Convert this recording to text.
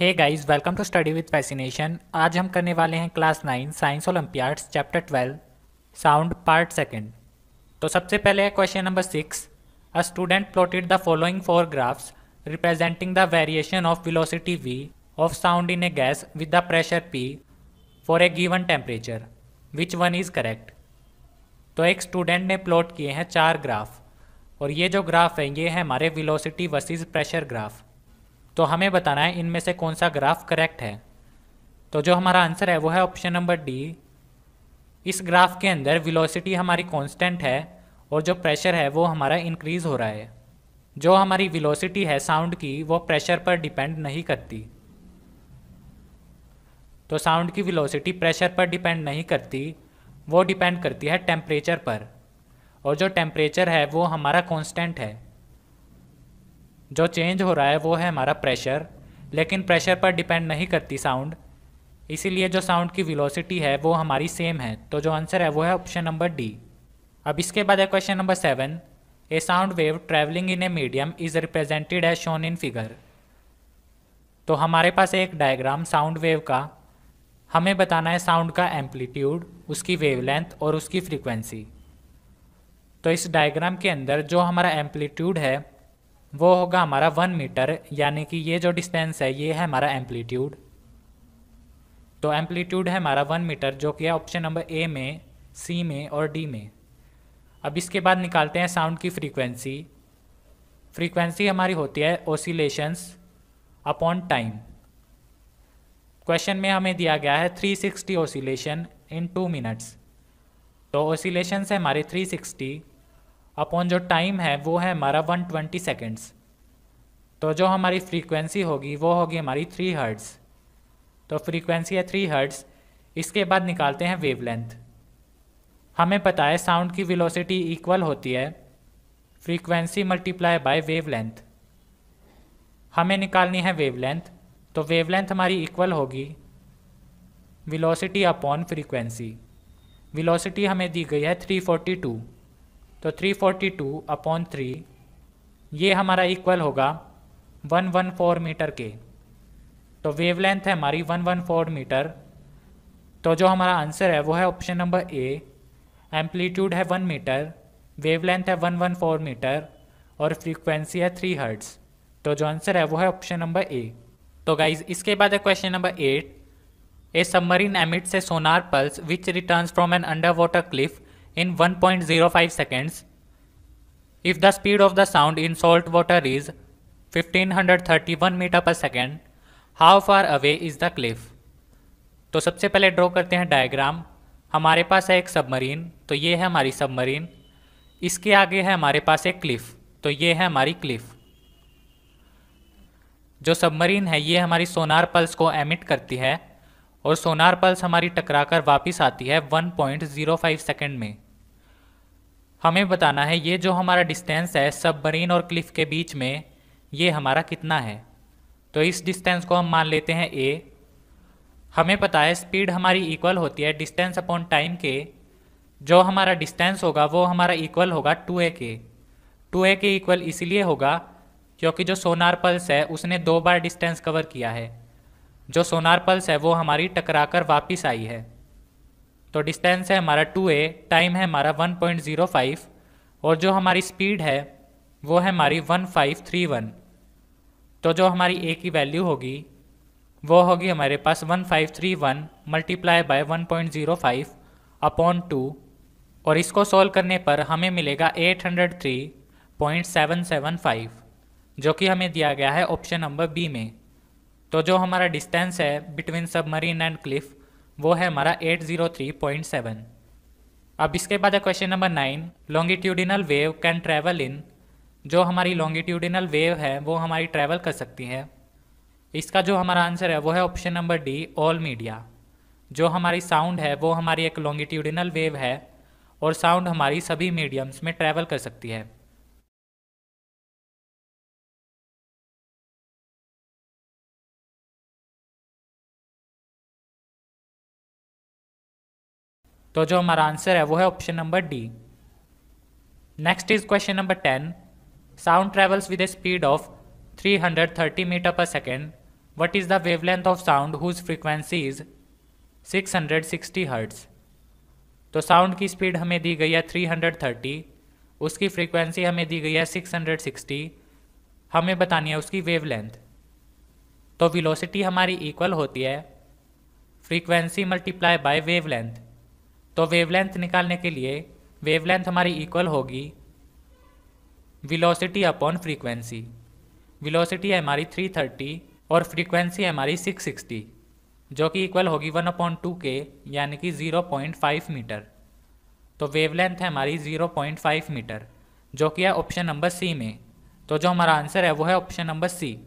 hey guys welcome to study with fascination आज हम करने वाले हैं class nine science olympiads chapter twelve sound part second तो सबसे पहले है question number six a student plotted the following four graphs representing the variation of velocity V of sound in a gas with the pressure P for a given temperature which one is correct तो एक student ने plot किए हैं चार graph और ये जो graph है ये है हमारे विलोसिटी वर्सेस प्रेशर ग्राफ तो हमें बताना है इनमें से कौन सा ग्राफ करेक्ट है तो जो हमारा आंसर है वो है ऑप्शन नंबर डी इस ग्राफ के अंदर विलोसिटी हमारी कॉन्स्टेंट है और जो प्रेशर है वो हमारा इंक्रीज़ हो रहा है जो हमारी विलोसिटी है साउंड की वो प्रेशर पर डिपेंड नहीं करती तो साउंड की विलोसिटी प्रेशर पर डिपेंड नहीं करती वो डिपेंड करती है टेम्परेचर पर और जो टेम्परेचर है वो हमारा कांस्टेंट है जो चेंज हो रहा है वो है हमारा प्रेशर लेकिन प्रेशर पर डिपेंड नहीं करती साउंड इसीलिए जो साउंड की वेलोसिटी है वो हमारी सेम है तो जो आंसर है वो है ऑप्शन नंबर डी अब इसके बाद है question number seven a sound wave travelling in a medium is represented as shown in figure तो हमारे पास एक डायग्राम साउंड वेव का हमें बताना है साउंड का एम्पलीट्यूड उसकी वेवलेंथ और उसकी फ्रीक्वेंसी तो इस डायग्राम के अंदर जो हमारा एम्पलीट्यूड है वो होगा हमारा वन मीटर यानी कि ये जो डिस्टेंस है ये है हमारा एम्पलीट्यूड तो एम्पलीट्यूड है हमारा वन मीटर जो कि है ऑप्शन नंबर ए में सी में और डी में अब इसके बाद निकालते हैं साउंड की फ्रीक्वेंसी फ्रीक्वेंसी हमारी होती है ओसिलेशंस अपॉन टाइम क्वेश्चन में हमें दिया गया है 360 ओसिलेशन इन टू मिनट्स तो ओसिलेशंस है हमारे 360 अपॉन जो टाइम है वो है हमारा वन ट्वेंटी सेकेंड्स तो जो हमारी फ्रीक्वेंसी होगी वो होगी हमारी थ्री हर्ट्स तो फ्रीक्वेंसी है थ्री हर्ट्स इसके बाद निकालते हैं वेवलेंथ हमें पता है साउंड की वेलोसिटी इक्वल होती है फ्रीक्वेंसी मल्टीप्लाई बाय वेवलेंथ हमें निकालनी है वेवलेंथ तो वेवलेंथ हमारी इक्वल होगी वेलोसिटी अपॉन फ्रीक्वेंसी वेलोसिटी हमें दी गई है 342 तो 342 फोर्टी टू अपॉन थ्री ये हमारा इक्वल होगा 114 मीटर के तो वेवलेंथ है हमारी 114 मीटर तो जो हमारा आंसर है वो है ऑप्शन नंबर ए एम्पलीट्यूड है 1 मीटर वेवलेंथ है 114 मीटर और फ्रीक्वेंसी है 3 हर्ट्स तो जो आंसर है वो है ऑप्शन नंबर ए तो गाइज इसके बाद है question number eight a submarine emits a sonar pulse which returns from an underwater cliff in 1.05 seconds if the speed of the sound in salt water is 1531 metre per second how far away is the cliff तो सबसे पहले draw करते हैं diagram हमारे पास है एक submarine तो ये है हमारी सबमरीन इसके आगे है हमारे पास एक क्लिफ तो ये है हमारी क्लिफ जो सबमरीन है ये हमारी सोनार पल्स को एमिट करती है और सोनार पल्स हमारी टकराकर वापस आती है 1.05 सेकेंड में हमें बताना है ये जो हमारा डिस्टेंस है सबमरीन और क्लिफ के बीच में ये हमारा कितना है तो इस डिस्टेंस को हम मान लेते हैं ए हमें पता है स्पीड हमारी इक्वल होती है डिस्टेंस अपॉन टाइम के जो हमारा डिस्टेंस होगा वो हमारा इक्वल होगा टू ए के टू ए के इक्वल इसलिए होगा क्योंकि जो सोनार पल्स है उसने दो बार डिस्टेंस कवर किया है जो सोनार पल्स है वो हमारी टकरा कर वापिस आई है तो डिस्टेंस है हमारा टू ए टाइम है हमारा वन पॉइंट ज़ीरो फाइव और जो हमारी स्पीड है वो है हमारी वन फाइव थ्री वन तो जो हमारी ए की वैल्यू होगी वो होगी हमारे पास one five three one multiply by one point zero five upon two और इसको सॉल्व करने पर हमें मिलेगा eight hundred three point seven seven five जो कि हमें दिया गया है ऑप्शन नंबर बी में तो जो हमारा डिस्टेंस है बिटवीन सबमरीन एंड क्लिफ वो है हमारा 803.7 अब इसके बाद है question number nine longitudinal wave can travel in जो हमारी लॉन्गिट्यूडिनल वेव है वो हमारी ट्रैवल कर सकती है इसका जो हमारा आंसर है वो है option number D all media जो हमारी साउंड है वो हमारी एक लॉन्गिट्यूडिनल वेव है और साउंड हमारी सभी मीडियम्स में ट्रैवल कर सकती है तो जो हमारा आंसर है वो है option number D next is question number ten sound travels with a speed of 330 metre per second what is the wavelength of sound whose frequency is 660 hertz तो साउंड की स्पीड हमें दी गई है 330 उसकी फ्रीक्वेंसी हमें दी गई है 660 हमें बतानी है उसकी वेवलेंथ तो वेलोसिटी हमारी इक्वल होती है फ्रीक्वेंसी मल्टीप्लाई बाय वेवलेंथ तो वेवलेंथ निकालने के लिए वेवलेंथ हमारी इक्वल होगी विलोसिटी अपॉन फ्रीक्वेंसी विलोसिटी है हमारी 330 और फ्रीक्वेंसी है हमारी 660 जो कि इक्वल होगी वन अपॉन टू के यानी कि ज़ीरो पॉइंट फाइव मीटर तो वेवलेंथ है हमारी ज़ीरो पॉइंट फाइव मीटर जो कि है ऑप्शन नंबर सी में तो जो हमारा आंसर है वो है ऑप्शन नंबर सी